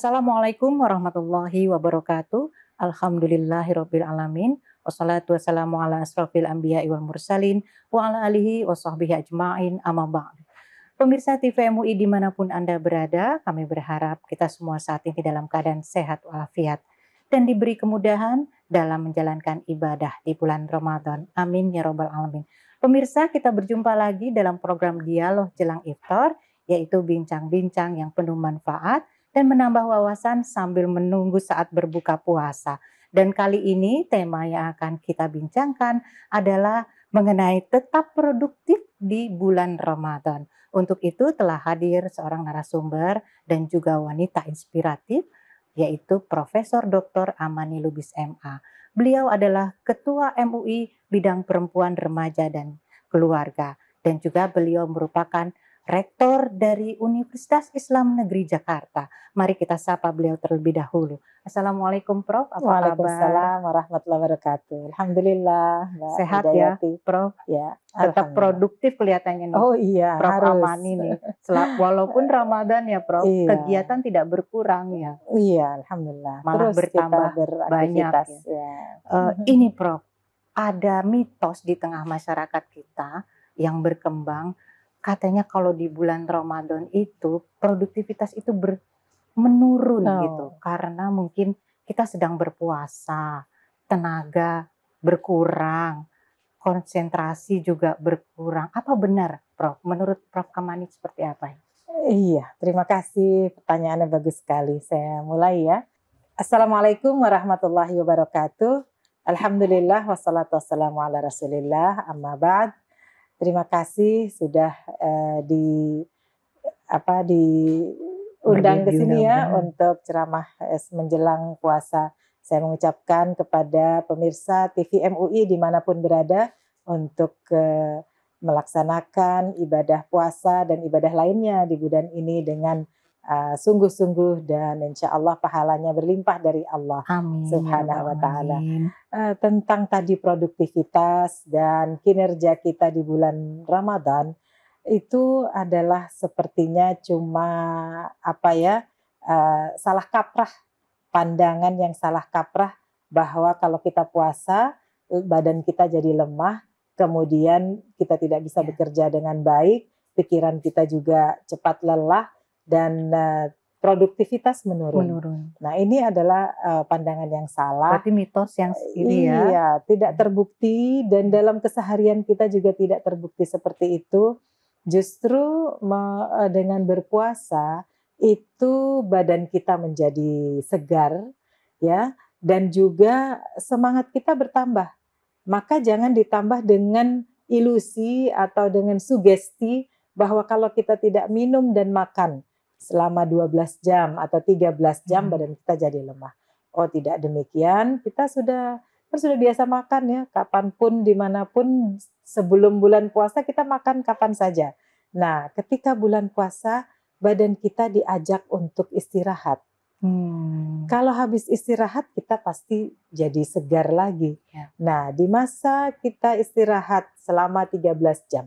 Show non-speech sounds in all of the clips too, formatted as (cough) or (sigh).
Assalamualaikum warahmatullahi wabarakatuh. Alhamdulillahirabbil alamin. Wassalatu wassalamu ala asrofil anbiya wal mursalin wa ala alihi wa sahbihi ajma'in amma ba'd. Pemirsa TV MUI dimanapun Anda berada, kami berharap kita semua saat ini dalam keadaan sehat walafiat dan diberi kemudahan dalam menjalankan ibadah di bulan Ramadan. Amin ya robbal alamin. Pemirsa, kita berjumpa lagi dalam program Dialog Jelang Iftar, yaitu bincang-bincang yang penuh manfaat dan menambah wawasan sambil menunggu saat berbuka puasa. Dan kali ini tema yang akan kita bincangkan adalah mengenai tetap produktif di bulan Ramadan. Untuk itu telah hadir seorang narasumber dan juga wanita inspiratif yaitu Profesor Dr. Amani Lubis MA. Beliau adalah Ketua MUI Bidang Perempuan Remaja dan Keluarga dan juga beliau merupakan Rektor dari Universitas Islam Negeri Jakarta. Mari kita sapa beliau terlebih dahulu. Assalamualaikum Prof. Apa Waalaikumsalam kabar? warahmatullahi wabarakatuh. Alhamdulillah. Mbak Sehat ya, Hidayati. ya Prof. Ya. Tetap produktif kelihatannya nih. Oh iya. Prof harus. Amani nih. Walaupun Ramadan ya Prof. Iya. Kegiatan tidak berkurang ya. Iya Alhamdulillah. Malah Terus bertambah banyak. Ya. Ya. Uh, ini Prof. Ada mitos di tengah masyarakat kita yang berkembang katanya kalau di bulan Ramadan itu produktivitas itu ber, menurun oh. gitu karena mungkin kita sedang berpuasa, tenaga berkurang, konsentrasi juga berkurang. Apa benar, Prof? Menurut Prof Kamani seperti apa? Iya, terima kasih. Pertanyaannya bagus sekali. Saya mulai ya. Assalamualaikum warahmatullahi wabarakatuh. Alhamdulillah wassalatu wassalamu ala rasulillah amma ba'd. Terima kasih sudah uh, di apa di undang ke sini ya untuk ceramah eh, menjelang puasa. Saya mengucapkan kepada pemirsa TV MUI dimanapun berada untuk uh, melaksanakan ibadah puasa dan ibadah lainnya di bulan ini dengan Ah, sungguh-sungguh dan insya Allah pahalanya berlimpah dari Allah Amin. Ya Subhanahu wa Ta'ala. Uh, tentang tadi produktivitas dan kinerja kita di bulan Ramadan itu adalah sepertinya cuma apa ya uh, salah kaprah pandangan yang salah kaprah bahwa kalau kita puasa eh, badan kita jadi lemah kemudian kita tidak bisa ya. bekerja dengan baik pikiran kita juga cepat lelah dan uh, produktivitas menurun. menurun. Nah ini adalah uh, pandangan yang salah. Berarti mitos yang ini ya. Iya, tidak terbukti dan iya. dalam keseharian kita juga tidak terbukti seperti itu. Justru me, eh, dengan berpuasa itu badan kita menjadi segar ya dan juga semangat kita bertambah. Maka jangan ditambah dengan ilusi atau dengan sugesti bahwa kalau kita tidak minum dan makan selama 12 jam atau 13 jam hmm. badan kita jadi lemah. Oh tidak demikian, kita sudah kan sudah biasa makan ya, kapanpun, dimanapun, sebelum bulan puasa kita makan kapan saja. Nah, ketika bulan puasa, badan kita diajak untuk istirahat. Hmm. Kalau habis istirahat, kita pasti jadi segar lagi. Ya. Nah, di masa kita istirahat selama 13 jam,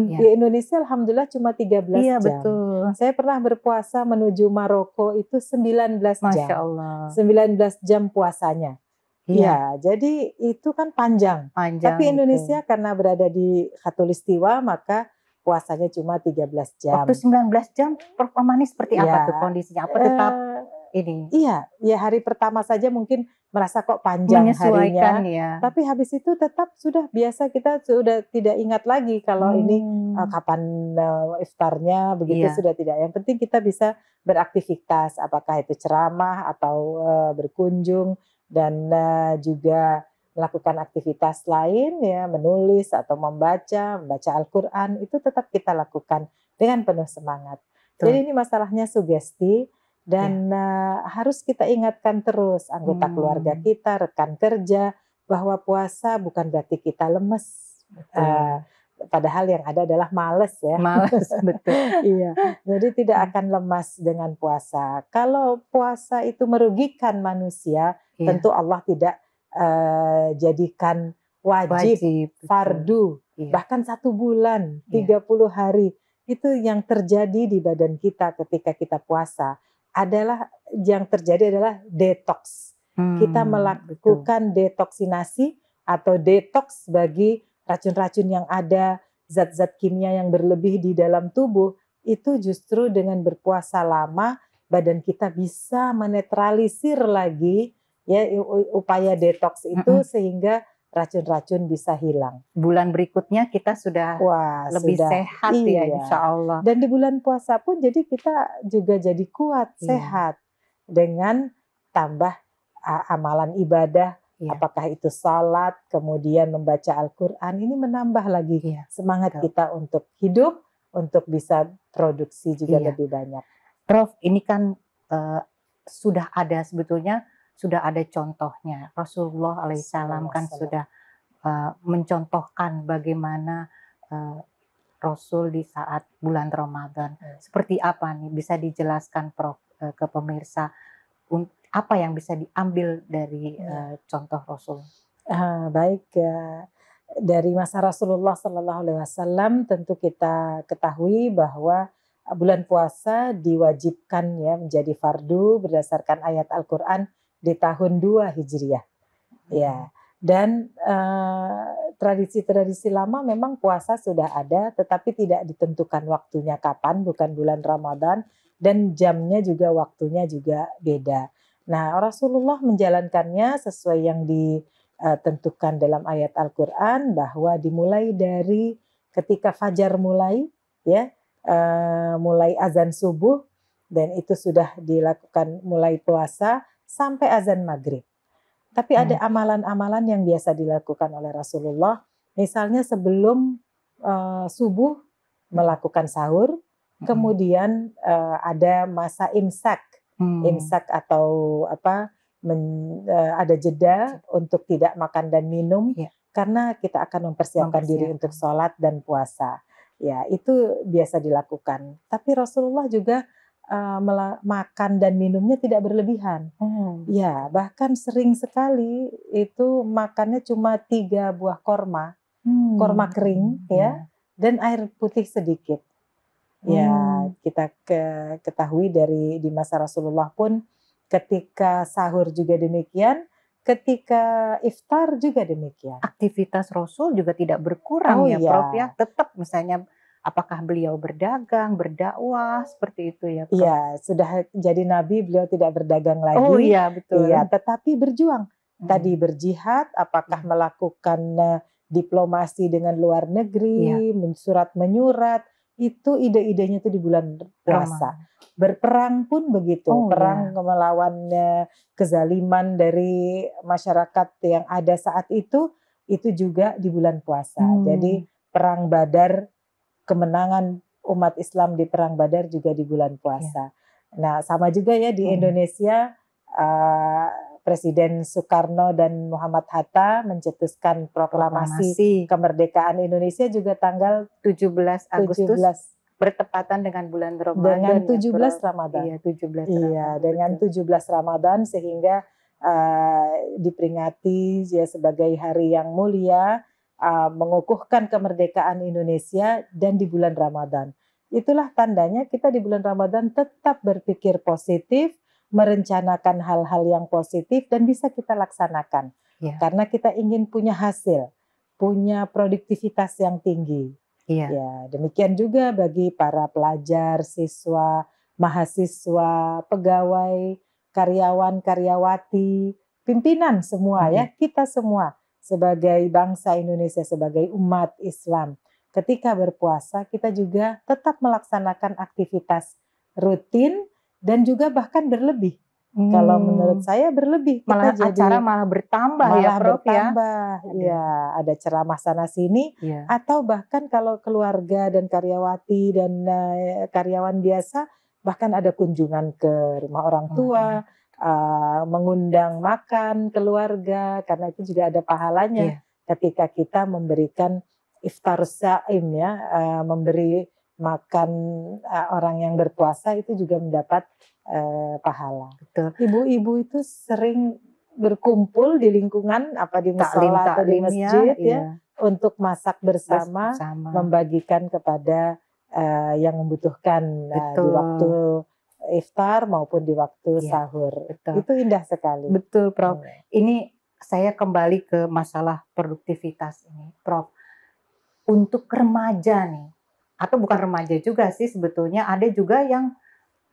Ya. Di Indonesia alhamdulillah cuma 13 iya, jam. betul. Saya pernah berpuasa menuju Maroko itu 19 Masya jam. Allah. 19 jam puasanya. Iya, ya, jadi itu kan panjang. panjang Tapi Indonesia itu. karena berada di Khatulistiwa maka puasanya cuma 13 jam. Waktu 19 jam performanya seperti ya. apa iya. tuh kondisinya? Apa tetap uh, ini. Iya, ya hari pertama saja mungkin merasa kok panjang harinya. Ya. Tapi habis itu tetap sudah biasa kita sudah tidak ingat lagi kalau hmm. ini uh, eh, kapan uh, iftarnya begitu iya. sudah tidak. Yang penting kita bisa beraktivitas apakah itu ceramah atau uh, berkunjung dan uh, juga melakukan aktivitas lain ya menulis atau membaca, membaca Al-Qur'an itu tetap kita lakukan dengan penuh semangat. Tuh. Jadi ini masalahnya sugesti dan ya. uh, harus kita ingatkan terus anggota hmm. keluarga kita, rekan kerja, bahwa puasa bukan berarti kita lemes. Uh, padahal yang ada adalah males ya. Males, (laughs) betul. iya. Jadi tidak hmm. akan lemas dengan puasa. Kalau puasa itu merugikan manusia, ya. tentu Allah tidak uh, jadikan wajib, wajib fardu, Ya. bahkan satu bulan, 30 ya. hari. Itu yang terjadi di badan kita ketika kita puasa adalah yang terjadi adalah detox. Hmm, kita melakukan betul. detoksinasi atau detox bagi racun-racun yang ada, zat-zat kimia yang berlebih di dalam tubuh. Itu justru dengan berpuasa lama badan kita bisa menetralisir lagi ya upaya detox itu mm -hmm. sehingga racun-racun bisa hilang. Bulan berikutnya kita sudah Wah, lebih sudah, sehat ya, iya. ya insya Allah. Dan di bulan puasa pun jadi kita juga jadi kuat, iya. sehat. Dengan tambah amalan ibadah, iya. apakah itu salat, kemudian membaca Al-Quran, ini menambah lagi iya. semangat Betul. kita untuk hidup, untuk bisa produksi juga iya. lebih banyak. Prof, ini kan uh, sudah ada sebetulnya sudah ada contohnya. Rasulullah Alaihissalam kan sudah uh, mencontohkan bagaimana uh, Rasul di saat bulan Ramadan. Hmm. Seperti apa nih? Bisa dijelaskan Prof uh, ke pemirsa apa yang bisa diambil dari uh, contoh Rasul? Uh, baik. Uh, dari masa Rasulullah Sallallahu Alaihi Wasallam tentu kita ketahui bahwa bulan puasa diwajibkan ya menjadi fardu berdasarkan ayat Al-Quran di tahun 2 Hijriah. Hmm. Ya. Dan eh, tradisi-tradisi eh, lama memang puasa sudah ada tetapi tidak ditentukan waktunya kapan, bukan bulan Ramadan dan jamnya juga waktunya juga beda. Nah, Rasulullah menjalankannya sesuai yang ditentukan eh, dalam ayat Al-Qur'an bahwa dimulai dari ketika fajar mulai ya, eh, mulai azan subuh dan itu sudah dilakukan mulai puasa sampai azan maghrib. Tapi ada hmm. amalan-amalan yang biasa dilakukan oleh Rasulullah, misalnya sebelum uh, subuh melakukan sahur, hmm. kemudian uh, ada masa imsak, hmm. imsak atau apa men, uh, ada jeda untuk tidak makan dan minum ya. karena kita akan mempersiapkan diri untuk sholat dan puasa. Ya itu biasa dilakukan. Tapi Rasulullah juga uh, makan dan minumnya tidak berlebihan. Hmm. Ya, bahkan sering sekali itu makannya cuma tiga buah korma, hmm. korma kering hmm. ya, dan air putih sedikit. Ya, hmm. kita ke, ketahui dari di masa Rasulullah pun ketika sahur juga demikian, ketika iftar juga demikian. Aktivitas Rasul juga tidak berkurang oh, ya, Prof iya. ya, tetap misalnya apakah beliau berdagang, berdakwah seperti itu ya? Iya, sudah jadi nabi beliau tidak berdagang oh, lagi. Oh iya, betul. Iya, tetapi berjuang. Hmm. Tadi berjihad, apakah hmm. melakukan eh, diplomasi dengan luar negeri, ya. surat menyurat, itu ide-idenya itu di bulan puasa. Berperang pun begitu, oh, iya. perang ya. melawan eh, kezaliman dari masyarakat yang ada saat itu itu juga di bulan puasa. Hmm. Jadi perang Badar kemenangan umat Islam di perang Badar juga di bulan puasa. Ya. Nah, sama juga ya di hmm. Indonesia uh, Presiden Soekarno dan Muhammad Hatta mencetuskan proklamasi, proklamasi kemerdekaan Indonesia juga tanggal 17 Agustus 17 bertepatan dengan bulan Ramadan dengan 17 ya, Ramadan. Iya, 17 iya, Ramadan. Iya, dengan 17 Ramadan sehingga uh, diperingati ya sebagai hari yang mulia uh, mengukuhkan kemerdekaan Indonesia dan di bulan Ramadan. Itulah tandanya kita di bulan Ramadan tetap berpikir positif, merencanakan hal-hal yang positif dan bisa kita laksanakan. Ya. Karena kita ingin punya hasil, punya produktivitas yang tinggi. Ya. Ya, demikian juga bagi para pelajar, siswa, mahasiswa, pegawai, karyawan, karyawati, pimpinan semua ya, iya. kita semua sebagai bangsa Indonesia, sebagai umat Islam. Ketika berpuasa, kita juga tetap melaksanakan aktivitas rutin dan juga bahkan berlebih. Hmm. Kalau menurut saya berlebih, kita malah jadi, acara malah bertambah ya, malah ya, Prof bertambah. ya. Ya, ada ceramah sana sini ya. atau bahkan kalau keluarga dan karyawati dan uh, karyawan biasa bahkan ada kunjungan ke rumah orang tua. Hmm Eh, mengundang makan keluarga karena itu juga ada pahalanya yeah. ketika kita memberikan iftar saim ya uh, memberi makan uh, orang yang berpuasa itu juga mendapat uh, pahala. Ibu-ibu itu sering berkumpul di lingkungan apa di musola atau di masjid ya, iya. untuk masak bersama, bersama. membagikan kepada uh, yang membutuhkan uh, di waktu iftar maupun di waktu ya, sahur. Betul. Itu indah sekali. Betul, Prof. Hmm. Ini saya kembali ke masalah produktivitas ini, Prof. Untuk remaja nih, atau bukan remaja juga sih sebetulnya ada juga yang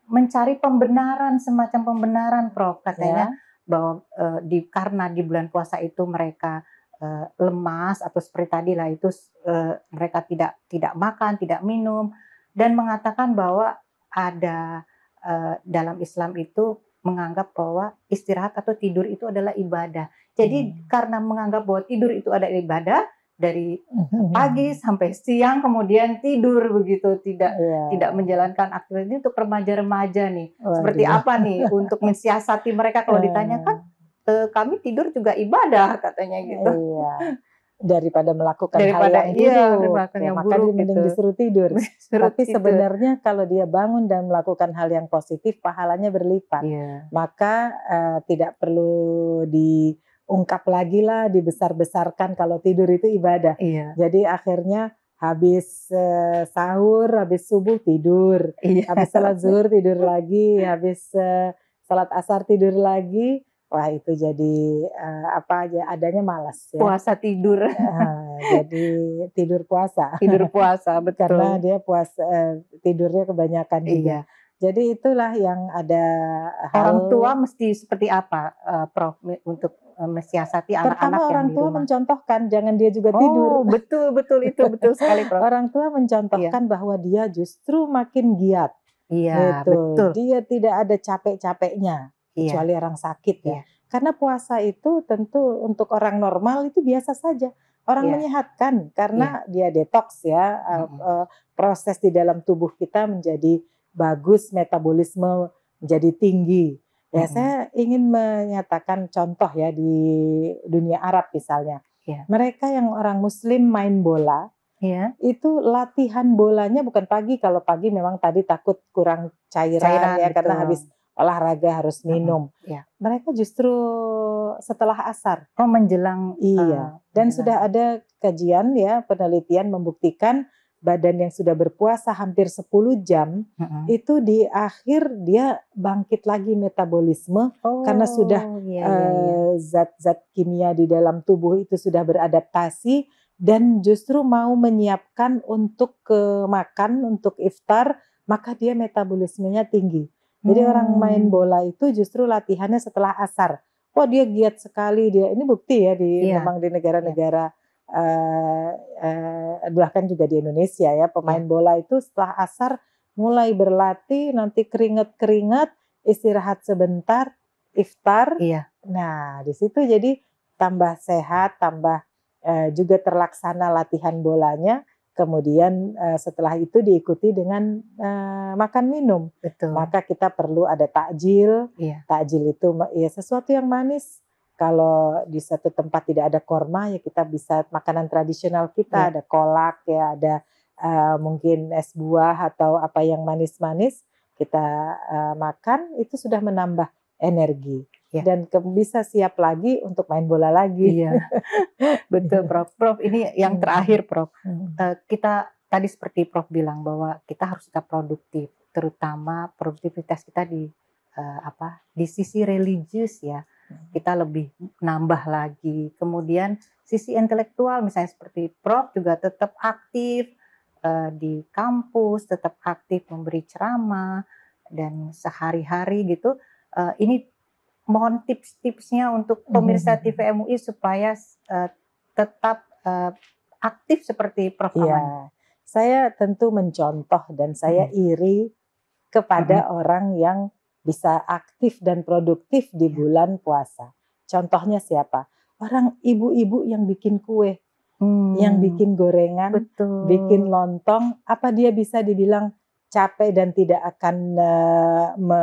mencari pembenaran semacam pembenaran, Prof. Katanya ya. bahwa e, di karena di bulan puasa itu mereka e, lemas atau seperti tadi lah itu e, mereka tidak tidak makan, tidak minum dan mengatakan bahwa ada Eh, dalam Islam itu menganggap bahwa istirahat atau tidur itu adalah ibadah. Jadi hmm. karena menganggap bahwa tidur itu ada ibadah dari mhm. pagi sampai siang kemudian tidur begitu tidak yeah. tidak menjalankan aktivitas untuk remaja-remaja nih. Oh, Seperti apa nih untuk mensiasati mereka kalau iya. ditanyakan eh, kami tidur juga ibadah katanya gitu. Iya daripada melakukan daripada, hal yang iya, buruk. Iya, ya, maka buruk dia mending gitu. disuruh tidur. (laughs) Disuruh Tapi tidur. sebenarnya kalau dia bangun dan melakukan hal yang positif, pahalanya berlipat. Yeah. Maka uh, tidak perlu diungkap lagi lah, dibesar-besarkan kalau tidur itu ibadah. Yeah. Jadi akhirnya habis uh, sahur, habis subuh tidur, yeah. habis salat zuhur tidur lagi, habis uh, salat asar tidur lagi wah itu jadi uh, apa aja adanya malas ya. puasa tidur uh, (laughs) jadi tidur puasa tidur puasa (laughs) betul karena dia puas uh, tidurnya kebanyakan iya. jadi itulah yang ada orang tua mesti seperti apa uh, Prof untuk mensiasati anak-anak Pertama orang tua mencontohkan jangan dia juga oh, tidur oh, (laughs) betul betul itu betul sekali Prof. Orang tua mencontohkan iya. bahwa dia justru makin giat. Iya, gitu. betul. Dia tidak ada capek-capeknya iya. kecuali orang sakit ya. Iya. Karena puasa itu tentu untuk orang normal itu biasa saja. Orang iya. menyehatkan karena iya. dia detox ya, hmm uh, proses di dalam tubuh kita menjadi bagus, metabolisme menjadi tinggi. Ya, hmm saya ingin menyatakan contoh ya di dunia Arab misalnya. Yeah. Mereka yang orang Muslim main bola, Ya. itu latihan bolanya bukan pagi. Kalau pagi memang tadi takut kurang cairan, cairan ya karena habis olahraga harus minum. Uh, ya. yeah. Mereka justru setelah asar. Oh menjelang. Iya. Uh, Dan menjelang. sudah ada kajian ya penelitian membuktikan badan yang sudah berpuasa hampir 10 jam uh -huh. itu di akhir dia bangkit lagi metabolisme oh, karena sudah iya, iya, eh, iya. zat-zat kimia di dalam tubuh itu sudah beradaptasi dan justru mau menyiapkan untuk ke makan untuk iftar maka dia metabolismenya tinggi. Jadi hmm. orang main bola itu justru latihannya setelah asar. Wah dia giat sekali dia. Ini bukti ya di yeah. memang di negara-negara yeah. Iya. uh, eh, uh, bahkan juga di Indonesia ya pemain yeah. bola itu setelah asar mulai berlatih nanti keringat-keringat istirahat sebentar iftar. Iya. Nah di situ jadi tambah sehat tambah uh, juga terlaksana latihan bolanya kemudian uh, setelah itu diikuti dengan uh, makan minum. Betul. Maka kita perlu ada takjil. Iya. Takjil itu ya sesuatu yang manis. Kalau di satu tempat tidak ada korma ya kita bisa makanan tradisional kita iya. ada kolak ya ada uh, mungkin es buah atau apa yang manis-manis kita uh, makan itu sudah menambah energi ya. dan ke, bisa siap lagi untuk main bola lagi. Iya. (laughs) Betul, iya. Prof. Prof, ini yang hmm. terakhir, Prof. Hmm. Uh, kita tadi seperti Prof bilang bahwa kita harus tetap produktif, terutama produktivitas kita di uh, apa? di sisi religius ya. Hmm. Kita lebih nambah lagi. Kemudian sisi intelektual misalnya seperti Prof juga tetap aktif uh, di kampus, tetap aktif memberi ceramah dan sehari-hari gitu. Uh, ini mohon tips-tipsnya untuk pemirsa mm-hmm. TV MUI supaya uh, tetap uh, aktif seperti Prof. Ya, saya tentu mencontoh dan saya mm-hmm. iri kepada hmm. orang yang bisa aktif dan produktif di iya. bulan puasa. Contohnya siapa? Orang ibu-ibu yang bikin kue, hmm. yang bikin gorengan, Betul. bikin lontong, apa dia bisa dibilang capek dan tidak akan uh, me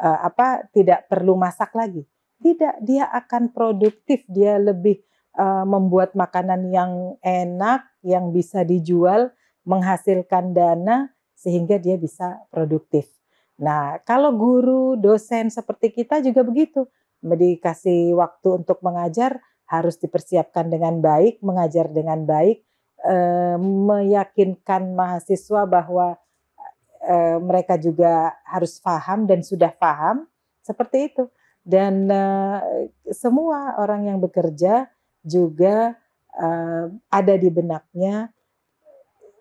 uh, apa tidak perlu masak lagi. Tidak, dia akan produktif, dia lebih uh, membuat makanan yang enak, yang bisa dijual, menghasilkan dana sehingga dia bisa produktif. Nah, kalau guru, dosen seperti kita juga begitu. Dikasih waktu untuk mengajar harus dipersiapkan dengan baik, mengajar dengan baik, eh, meyakinkan mahasiswa bahwa e, mereka juga harus paham dan sudah paham seperti itu. Dan e, semua orang yang bekerja juga e, ada di benaknya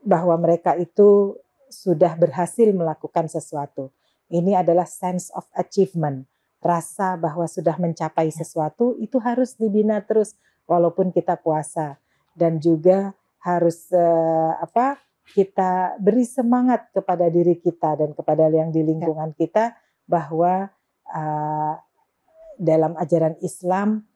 bahwa mereka itu sudah berhasil melakukan sesuatu. Ini adalah sense of achievement, rasa bahwa sudah mencapai ya. sesuatu itu harus dibina terus walaupun kita puasa dan juga harus uh, apa? kita beri semangat kepada diri kita dan kepada yang di ya. lingkungan kita bahwa uh, dalam ajaran Islam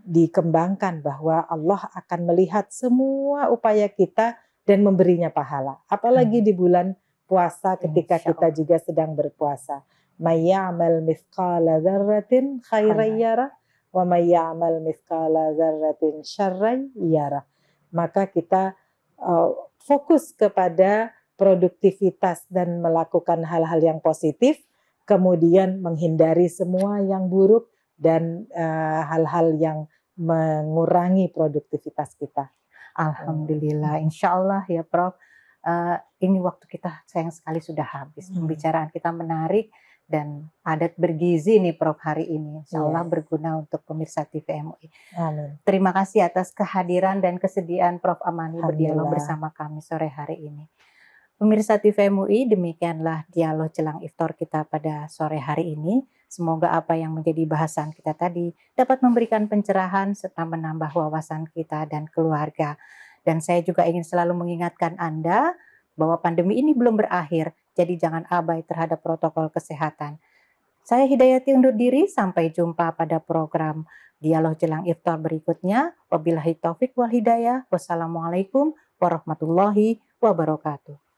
dikembangkan bahwa Allah akan melihat semua upaya kita dan memberinya pahala. Apalagi hmm. di bulan puasa ketika kita juga sedang berpuasa. Mayyamal mithqala dzarratin khairan yara wa mayyamal mithqala dzarratin syarran yara. Maka kita ah, fokus kepada produktivitas dan melakukan hal-hal yang positif, kemudian menghindari semua yang buruk dan eh, hal-hal uh, yang mengurangi produktivitas kita. Alhamdulillah, hmm. insya Allah ya Prof. Uh, ini waktu kita sayang sekali sudah habis. Hmm. Pembicaraan kita menarik dan adat bergizi nih Prof hari ini. Insya iya. Allah berguna untuk pemirsa MUI. Amin. Terima kasih atas kehadiran dan kesediaan Prof Amani berdialog bersama kami sore hari ini. Pemirsa MUI, demikianlah dialog jelang iftar kita pada sore hari ini. Semoga apa yang menjadi bahasan kita tadi dapat memberikan pencerahan serta menambah wawasan kita dan keluarga. Dan saya juga ingin selalu mengingatkan Anda bahwa pandemi ini belum berakhir jadi jangan abai terhadap protokol kesehatan. Saya Hidayati undur diri, sampai jumpa pada program Dialog Jelang Iftar berikutnya. Wabillahi taufik wal hidayah. Wassalamualaikum warahmatullahi wabarakatuh.